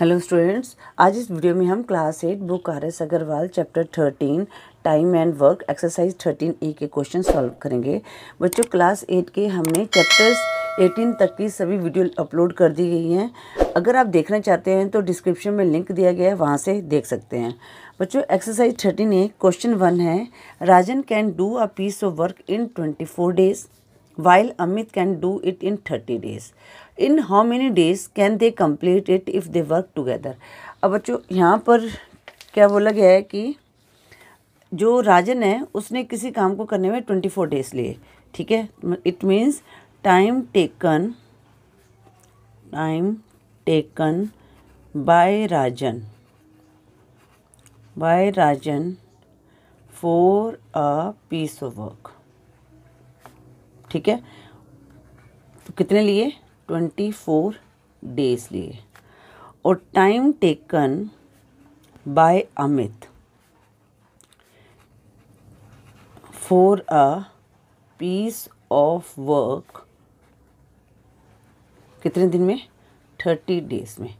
Hello students आज इस video में हम class eight book R S Aggarwal chapter thirteen time and work exercise thirteen A के question solve करेंगे बच्चों क्लास एट के हमने चैप्टर्स एटीन तक की सभी वीडियो अपलोड कर दी गई हैं अगर आप देखना चाहते हैं तो डिस्क्रिप्शन में लिंक दिया गया है वहाँ से देख सकते हैं बच्चों exercise thirteen A question one है Rajan can do a piece of work in twenty four days while Amit can do it in 30 days. In how many days can they complete it if they work together? अब बच्चों यहाँ पर क्या बोला गया है कि जो राजन है उसने किसी काम को करने में ट्वेंटी फोर डेज लिए ठीक है it means time taken time taken by Rajan by Rajan for a piece of work ठीक है तो कितने लिए ट्वेंटी फोर डेज लिए और time taken by Amit for a piece of work कितने दिन में थर्टी डेज में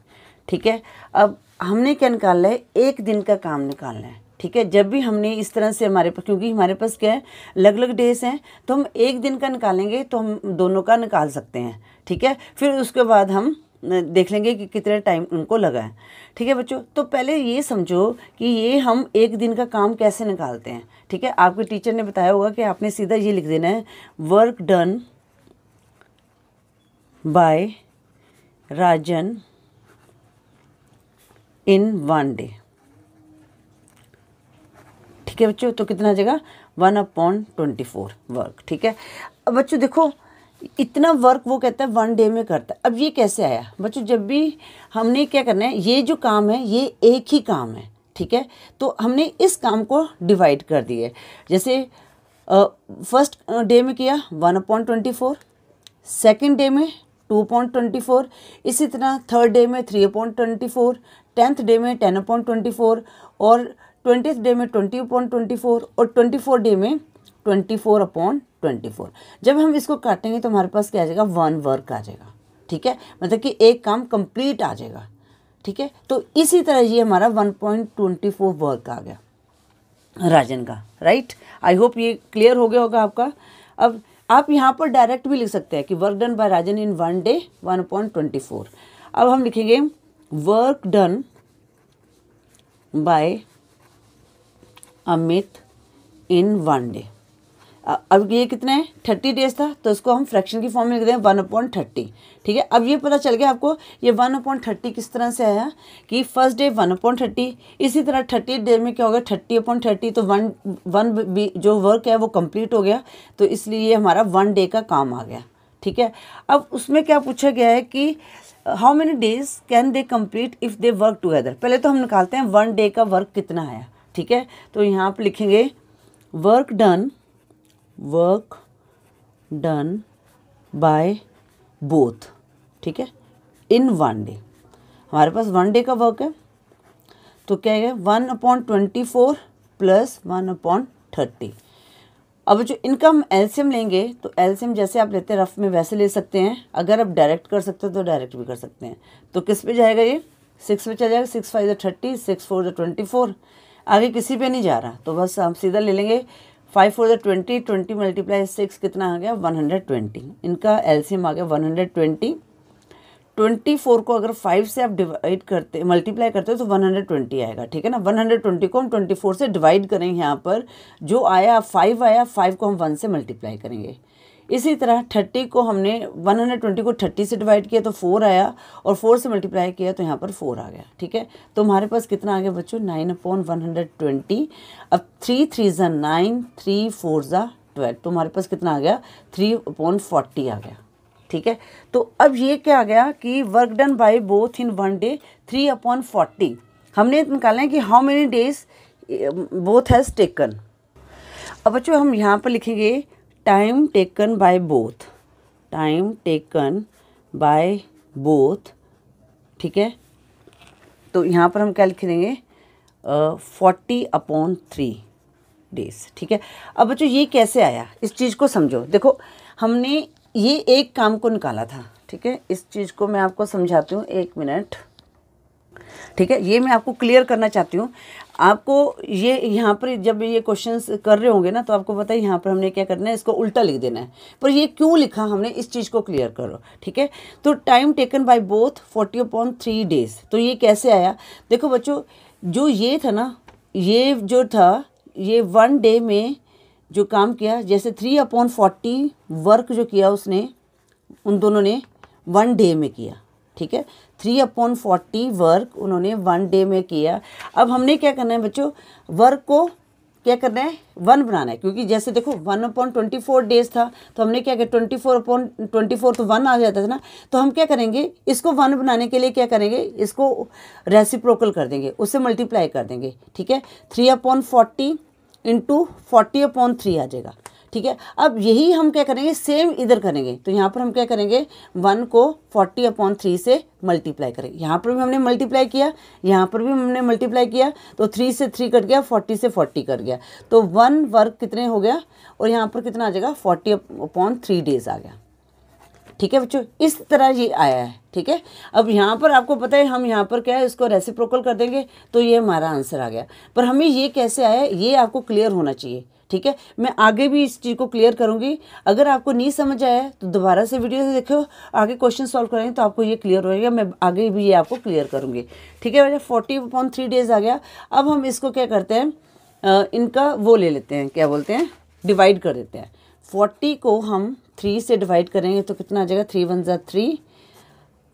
ठीक है अब हमने क्या निकालना है एक दिन का काम निकालना है ठीक है जब भी हमने इस तरह से हमारे पास क्योंकि हमारे पास क्या है अलग अलग डेज हैं तो हम एक दिन का निकालेंगे तो हम दोनों का निकाल सकते हैं ठीक है फिर उसके बाद हम देख लेंगे कि कितने टाइम उनको लगा है ठीक है बच्चों तो पहले ये समझो कि ये हम एक दिन का काम कैसे निकालते हैं ठीक है आपके टीचर ने बताया होगा कि आपने सीधा ये लिख देना है work done by Rajan in one day ठीक है बच्चों तो कितना आ जाएगा one upon twenty four work ठीक है अब बच्चों देखो इतना वर्क वो कहता है वन डे में करता है अब ये कैसे आया बच्चों जब भी हमने क्या करना है ये जो काम है ये एक ही काम है ठीक है तो हमने इस काम को डिवाइड कर दिया जैसे फर्स्ट डे में किया one upon twenty four second day में टू पॉइंट ट्वेंटी फोर इसी तरह थर्ड डे में three point twenty four tenth day में टेन पॉइंट ट्वेंटी फोर और ट्वेंटी डे में ट्वेंटी अपॉन ट्वेंटी फोर और ट्वेंटी फोर डे में twenty four upon twenty four जब हम इसको काटेंगे तो हमारे पास क्या आ जाएगा वन वर्क आ जाएगा ठीक है मतलब कि एक काम कंप्लीट आ जाएगा ठीक है तो इसी तरह ये हमारा one point twenty four work आ गया राजन का राइट आई होप ये क्लियर हो गया होगा आपका अब आप यहाँ पर डायरेक्ट भी लिख सकते हैं कि work done by Rajan in one day one point twenty four अब हम लिखेंगे work done by Amit in one day अब ये कितना है थर्टी डेज था तो इसको हम फ्रैक्शन की फॉर्म में लिख दें वन अपॉइंट थर्टी ठीक है अब ये पता चल गया आपको ये वन अपॉइंट थर्टी किस तरह से आया कि first day one upon thirty इसी तरह थर्टी डे में क्या हो गया थर्टी अपॉइंट थर्टी तो वन वन बी जो वर्क है वो कंप्लीट हो गया तो इसलिए ये हमारा वन डे का काम आ गया ठीक है अब उसमें क्या पूछा गया है कि how many days can they complete if they work together पहले तो हम निकालते हैं वन डे का वर्क कितना आया ठीक है तो यहाँ आप लिखेंगे work done work done by both ठीक है इन वन डे हमारे पास वन डे का वर्क है तो क्या है one upon twenty four plus one upon thirty अब जो इनकम एल्सियम लेंगे तो एल्सियम जैसे आप लेते हैं रफ में वैसे ले सकते हैं अगर आप डायरेक्ट कर सकते हो तो डायरेक्ट भी कर सकते हैं तो किस पे जाएगा ये सिक्स पे चल जाएगा सिक्स फाइव जो थर्टी सिक्स फोर जो ट्वेंटी फोर आगे किसी पे नहीं जा रहा तो बस हम सीधा ले लेंगे फाइव फोर ज़ ट्वेंटी ट्वेंटी मल्टीप्लाई सिक्स कितना आ गया वन हंड्रेड ट्वेंटी इनका एलसीएम आ गया one hundred twenty twenty four को अगर फाइव से आप डिवाइड करते मल्टीप्लाई करते हो तो वन हंड्रेड ट्वेंटी आएगा ठीक है ना वन हंड्रेड ट्वेंटी को हम ट्वेंटी फोर से डिवाइड करेंगे यहाँ पर जो आया फाइव आया फाइव को हम वन से मल्टीप्लाई करेंगे इसी तरह थर्टी को हमने वन हंड्रेड ट्वेंटी को थर्टी से डिवाइड किया तो फोर आया और फोर से मल्टीप्लाई किया तो यहाँ पर फोर आ गया ठीक है तो हमारे पास कितना आ गया बच्चों nine upon one hundred twenty अब थ्री थ्री ज़ा नाइन थ्री फोर ज़ा ट्वेल्व तो हमारे पास कितना आ गया थ्री अपॉन फोर्टी आ गया ठीक है तो अब ये क्या आ गया कि work done by both in one day three upon forty हमने निकाला है कि how many days both has taken अब बच्चों हम यहाँ पर लिखेंगे time taken by both time taken by both ठीक है तो यहाँ पर हम क्या लिख देंगे फोर्टी अपॉन थ्री डेज ठीक है अब बच्चों ये कैसे आया इस चीज़ को समझो देखो हमने ये एक काम को निकाला था ठीक है इस चीज़ को मैं आपको समझाती हूँ एक मिनट ठीक है ये मैं आपको क्लियर करना चाहती हूँ आपको ये यहाँ पर जब ये क्वेश्चंस कर रहे होंगे ना तो आपको पता है यहाँ पर हमने क्या करना है इसको उल्टा लिख देना है पर ये क्यों लिखा हमने इस चीज़ को क्लियर करो ठीक है तो time taken by both forty upon three days तो ये कैसे आया देखो बच्चों जो ये था ना ये जो था ये वन डे में जो काम किया जैसे थ्री अपॉन फोर्टी वर्क जो किया उसने उन दोनों ने वन डे में किया ठीक है थ्री अपॉन फोर्टी वर्क उन्होंने वन डे में किया अब हमने क्या करना है बच्चों वर्क को क्या करना है वन बनाना है क्योंकि जैसे देखो one upon twenty four days था तो हमने क्या किया twenty four upon twenty four तो वन आ जाता था ना तो हम क्या करेंगे इसको वन बनाने के लिए क्या करेंगे इसको रेसिप्रोकल कर देंगे उससे मल्टीप्लाई कर देंगे ठीक है three upon forty into forty upon three आ जाएगा ठीक है अब यही हम क्या करेंगे सेम इधर करेंगे तो यहाँ पर हम क्या करेंगे वन को फोर्टी अपॉन थ्री से मल्टीप्लाई करेंगे यहाँ पर भी हमने मल्टीप्लाई किया यहाँ पर भी हमने मल्टीप्लाई किया तो थ्री से थ्री कट गया फोर्टी से फोर्टी कट गया तो वन वर्क कितने हो गया और यहाँ पर कितना आ जाएगा फोर्टी अपॉन थ्री डेज आ गया ठीक है बच्चों इस तरह ये आया है ठीक है अब यहाँ पर आपको पता है हम यहाँ पर क्या है इसको रेसिप्रोकल कर देंगे तो ये हमारा आंसर आ गया पर हमें ये कैसे आया ये आपको क्लियर होना चाहिए ठीक है मैं आगे भी इस चीज़ को क्लियर करूँगी अगर आपको नहीं समझ आया तो दोबारा से वीडियो से देखो आगे क्वेश्चन सॉल्व करेंगे तो आपको ये क्लियर होएगा मैं आगे भी ये आपको क्लियर करूँगी ठीक है भैया फोर्टी अपॉन थ्री डेज आ गया अब हम इसको क्या करते हैं आ, इनका वो ले लेते हैं क्या बोलते हैं डिवाइड कर देते हैं फोर्टी को हम थ्री से डिवाइड करेंगे तो कितना आ जाएगा थ्री वन ज़ा थ्री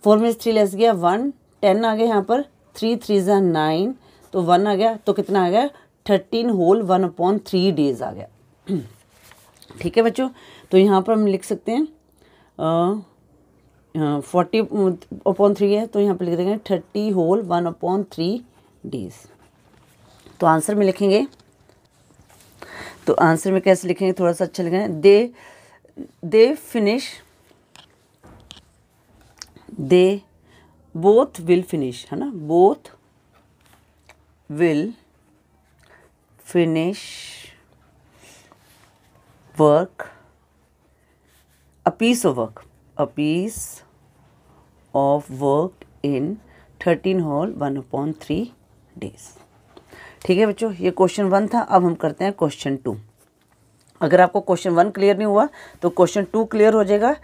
फोर में थ्री लेस गया वन टेन आ गया यहाँ पर थ्री थ्री ज़ा नाइन तो वन आ गया तो कितना आ गया thirteen whole one upon three days आ गया ठीक है बच्चों तो यहाँ पर हम लिख सकते हैं फोर्टी अपॉन थ्री है तो यहाँ पर लिख देंगे thirty whole one upon three days तो आंसर में लिखेंगे तो आंसर में कैसे लिखेंगे थोड़ा सा अच्छा लिखेंगे दे दे फिनिश दे बोथ विल फिनिश है ना both will finish work a piece of work a piece of work in 13 whole 1 upon 3 days ठीक है बच्चों ये क्वेश्चन वन था अब हम करते हैं क्वेश्चन टू अगर आपको क्वेश्चन वन क्लियर नहीं हुआ तो क्वेश्चन टू क्लियर हो जाएगा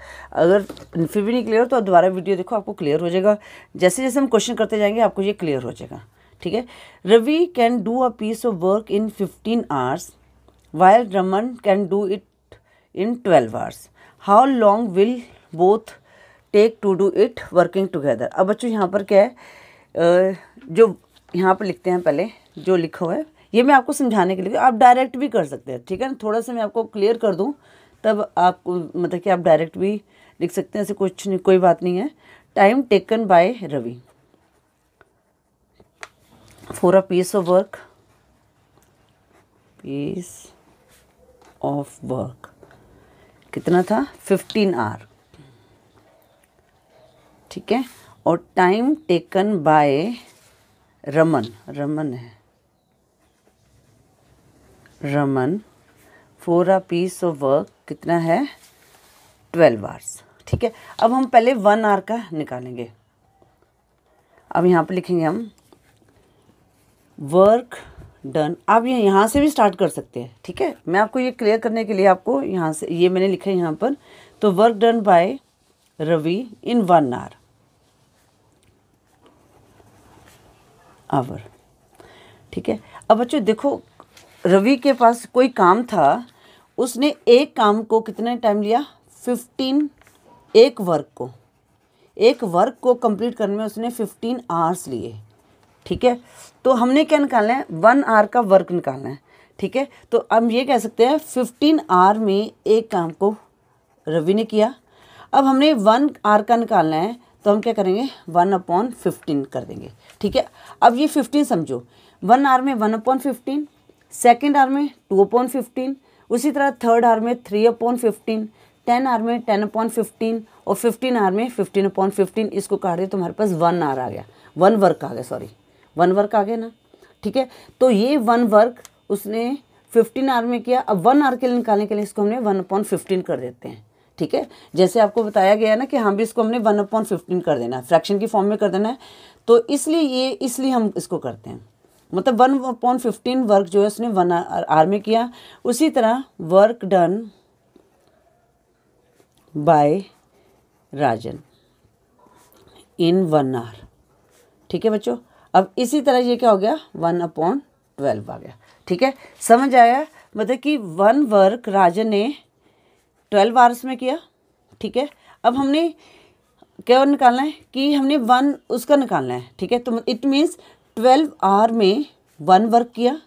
अगर फिर भी नहीं क्लियर तो आप दोबारा वीडियो देखो आपको क्लियर हो जाएगा जैसे जैसे हम क्वेश्चन करते जाएंगे आपको ये क्लियर हो जाएगा ठीक है Ravi can do a piece of work in fifteen hours while Raman can do it in twelve hours how long will both take to do it working together अब बच्चों यहाँ पर क्या है जो यहाँ पर लिखते हैं पहले जो लिखा हुआ है ये मैं आपको समझाने के लिए आप डायरेक्ट भी कर सकते हैं ठीक है ना थोड़ा सा मैं आपको क्लियर कर दूँ तब आपको मतलब कि आप डायरेक्ट भी लिख सकते हैं ऐसे कुछ नहीं कोई बात नहीं है time taken by Ravi for a piece of work piece of work कितना था फिफ्टीन आर ठीक है और time taken by Raman Raman है Raman for a piece of work कितना है ट्वेल्व आवर्स ठीक है अब हम पहले वन आर का निकालेंगे अब यहाँ पे लिखेंगे हम वर्क डन आप ये यहाँ से भी स्टार्ट कर सकते हैं ठीक है मैं आपको ये क्लियर करने के लिए आपको यहाँ से ये मैंने लिखा है यहाँ पर तो work done by Ravi in one hour hour ठीक है अब बच्चों देखो रवि के पास कोई काम था उसने एक काम को कितने टाइम लिया फिफ्टीन एक वर्क को एक वर्क को कंप्लीट करने में उसने फिफ्टीन आवर्स लिए ठीक है तो हमने क्या निकालना है वन आर का वर्क निकालना है ठीक है तो हम ये कह सकते हैं फिफ्टीन आर में एक काम को रवि ने किया अब हमने वन आर का निकालना है तो हम क्या करेंगे वन अपॉन फिफ्टीन कर देंगे ठीक है अब ये फिफ्टीन समझो वन आर में one upon fifteen second hour में टू अपॉन फिफ्टीन उसी तरह थर्ड आर में three upon fifteen ten hour में टेन अपॉन फिफ्टीन और फिफ्टीन आर में फिफ्टीन अपॉन फिफ्टीन इसको काट दे तुम्हारे पास वन आर आ गया वन वर्क आ गया सॉरी वन वर्क आ गया ना ठीक है तो ये वन वर्क उसने फिफ्टीन आर में किया अब वन आर के लिए निकालने के लिए इसको हमने वन अपॉन फिफ्टीन कर देते हैं ठीक है जैसे आपको बताया गया है ना कि हम भी इसको हमने वन अपॉन फिफ्टीन कर देना है फ्रैक्शन की फॉर्म में कर देना है तो इसलिए ये इसलिए हम इसको करते हैं मतलब वन अपॉन फिफ्टीन वर्क जो है उसने वन आर में किया उसी तरह work done by Rajan in one hour ठीक है बच्चों अब इसी तरह ये क्या हो गया वन अपॉन ट्वेल्व आ गया ठीक है समझ आया मतलब कि वन वर्क राजन ने ट्वेल्व आवर्स में किया ठीक है अब हमने क्या निकालना है कि हमने वन उसका निकालना है ठीक है तो इट मीन्स ट्वेल्व आर में वन वर्क किया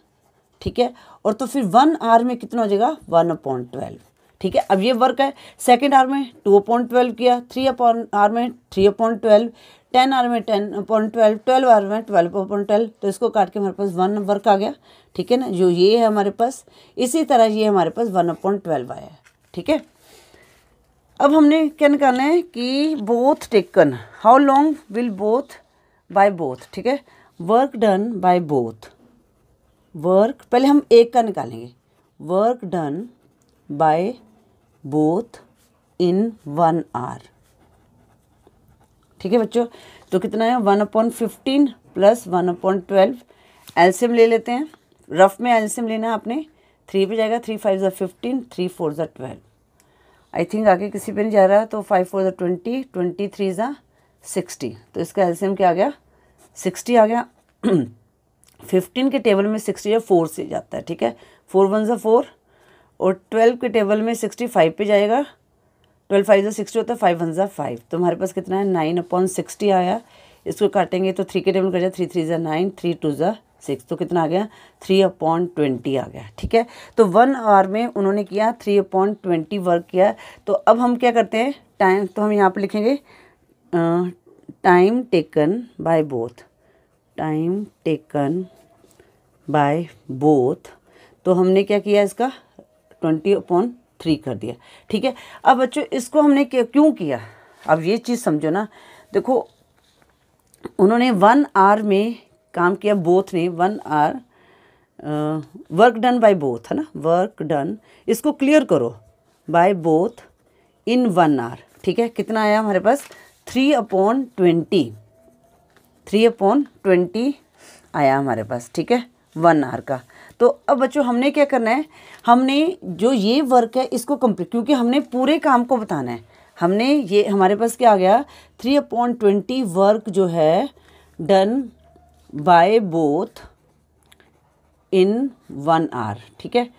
ठीक है और तो फिर वन आर में कितना हो जाएगा वन अपॉन ट्वेल्व ठीक है अब ये वर्क है सेकेंड आर में टू अपॉइंट ट्वेल्व किया थ्री अपॉन आर में three upon twelve ten hour में ten point twelve twelve hour में ट्वेल्व पॉइंट ट्वेल्व तो इसको काट के हमारे पास वन वर्क आ गया ठीक है ना जो ये है हमारे पास इसी तरह ये हमारे पास वन पॉइंट ट्वेल्व आया ठीक है अब हमने क्या निकालना है कि both taken how long will both by both ठीक है work done by both work पहले हम एक का निकालेंगे work done by both in one hour ठीक है बच्चों तो कितना है one upon fifteen plus one upon twelve LCM ले लेते हैं रफ में एल्सियम लेना है आपने थ्री पे जाएगा थ्री फाइव ज़ा फिफ्टीन थ्री फोर ज़ा ट्वेल्व आई थिंक आगे किसी पे नहीं जा रहा तो फाइव फोर ज़ा ट्वेंटी ट्वेंटी थ्री ज़ा सिक्सटी तो इसका एल्सियम क्या आ गया सिक्सटी आ गया फिफ्टीन के टेबल में सिक्सटी या फोर से जाता है ठीक है फोर वन ज़ा फोर और ट्वेल्व के टेबल में सिक्सटी फाइव पे जाएगा ट्वेल्व फाइव जो सिक्सटी होता है तो फाइव वन ज़ा फाइव तो हमारे पास कितना है नाइन अपॉन सिक्सटी आया इसको काटेंगे तो थ्री के टेबल कर जाए थ्री थ्री ज़ा नाइन थ्री टू ज़ा सिक्स तो कितना आ गया थ्री अपॉन ट्वेंटी आ गया ठीक है तो वन आवर में उन्होंने किया थ्री अपॉन ट्वेंटी वर्क किया तो अब हम क्या करते हैं टाइम तो हम यहाँ पर लिखेंगे time taken by both time taken by both तो हमने क्या किया इसका ट्वेंटी अपॉन थ्री कर दिया ठीक है अब बच्चों इसको हमने क्यों किया अब ये चीज़ समझो ना देखो उन्होंने वन आर में काम किया बोथ ने one hour work done by both है ना वर्क डन इसको क्लियर करो by both in one hour ठीक है कितना आया हमारे पास three upon twenty three upon twenty आया हमारे पास ठीक है वन आर का तो अब बच्चों हमने क्या करना है हमने जो ये वर्क है इसको कंप्लीट क्योंकि हमने पूरे काम को बताना है हमने ये हमारे पास क्या आ गया थ्री अपॉइंट ट्वेंटी वर्क जो है done by both in one hour ठीक है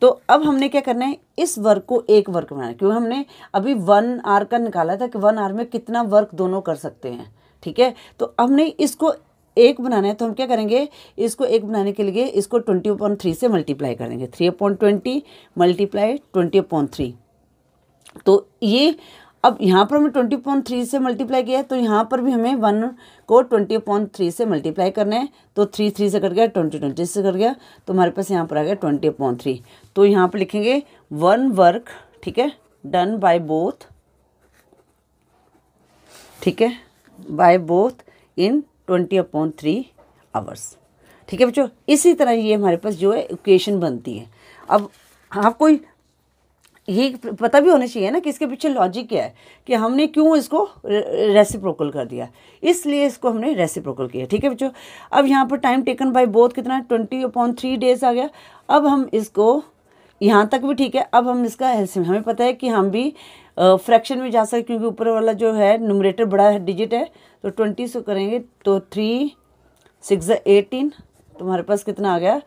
तो अब हमने क्या करना है इस वर्क को एक वर्क बनाना है क्योंकि हमने अभी वन आर का निकाला था कि वन आर में कितना वर्क दोनों कर सकते हैं ठीक है तो हमने इसको एक बनाना है तो हम क्या करेंगे इसको एक बनाने के लिए इसको ट्वेंटी अपॉइंट थ्री से मल्टीप्लाई कर देंगे three upon twenty multiply twenty upon three तो ये अब यहाँ पर हमें ट्वेंटी पॉइंट थ्री से मल्टीप्लाई किया है तो यहाँ पर भी हमें वन को ट्वेंटी पॉइंट थ्री से मल्टीप्लाई करना है तो थ्री थ्री से कट गया ट्वेंटी ट्वेंटी से कट गया तो हमारे पास यहाँ पर आ गया ट्वेंटी पॉइंट थ्री तो यहाँ पर लिखेंगे वन वर्क ठीक है डन बाय बोथ ठीक है by both in twenty upon three hours ठीक है बच्चों इसी तरह ये हमारे पास जो है इक्वेशन बनती है अब आपको कोई ये पता भी होना चाहिए ना कि इसके पीछे लॉजिक क्या है कि हमने क्यों इसको रेसिप्रोकल कर दिया इसलिए इसको हमने रेसिप्रोकल किया ठीक है बच्चों अब यहाँ पर टाइम टेकन बाय बोथ कितना ट्वेंटी अपॉन थ्री डेज आ गया अब हम इसको यहाँ तक भी ठीक है अब हम इसका हमें पता है कि हम भी फ्रैक्शन में जा सकते क्योंकि ऊपर वाला जो है नूमरेटर बड़ा है डिजिट है तो ट्वेंटी से करेंगे तो थ्री सिक्स एटीन तुम्हारे पास कितना आ गया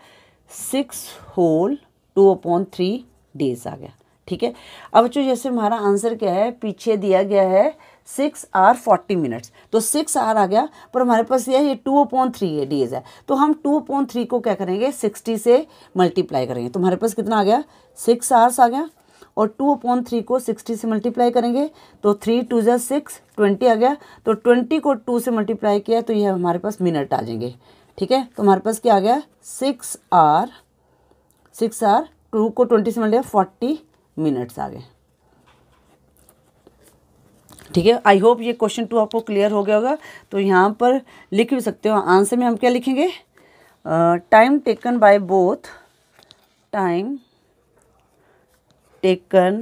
six whole two upon three days आ गया ठीक है अब बच्चों जैसे हमारा आंसर क्या है पीछे दिया गया है सिक्स आर फोर्टी मिनट्स तो सिक्स आर आ गया पर हमारे पास यह ये टू अपॉन थ्री है डेज है तो हम टू अपॉन थ्री को क्या करेंगे सिक्सटी से मल्टीप्लाई करेंगे तुम्हारे पास कितना आ गया सिक्स आर्स आ गया और टू अपॉन थ्री को सिक्सटी से मल्टीप्लाई करेंगे तो थ्री टू जै सिक्स ट्वेंटी आ गया तो ट्वेंटी को टू से मल्टीप्लाई किया तो ये हमारे पास मिनट आ जाएंगे ठीक है तो हमारे पास क्या आ गया six hour six hour two को ट्वेंटी से मल्टी फोर्टी मिनट्स आ गए ठीक है आई होप ये क्वेश्चन टू आपको क्लियर हो गया होगा तो यहाँ पर लिख भी सकते हो आंसर में हम क्या लिखेंगे time taken by both time taken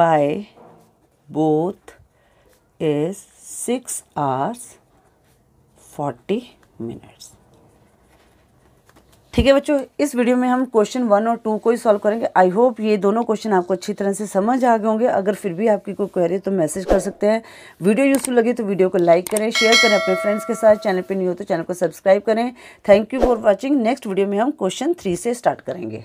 by both is 6 hours 40 minutes ठीक है बच्चों इस वीडियो में हम क्वेश्चन वन और टू को ही सॉल्व करेंगे आई होप ये दोनों क्वेश्चन आपको अच्छी तरह से समझ आ गए होंगे अगर फिर भी आपकी कोई क्वेरी तो मैसेज कर सकते हैं वीडियो यूजफुल लगे तो वीडियो को लाइक करें शेयर करें अपने फ्रेंड्स के साथ चैनल पर नहीं हो तो चैनल को सब्सक्राइब करें thank you for watching next video में हम क्वेश्चन थ्री से स्टार्ट करेंगे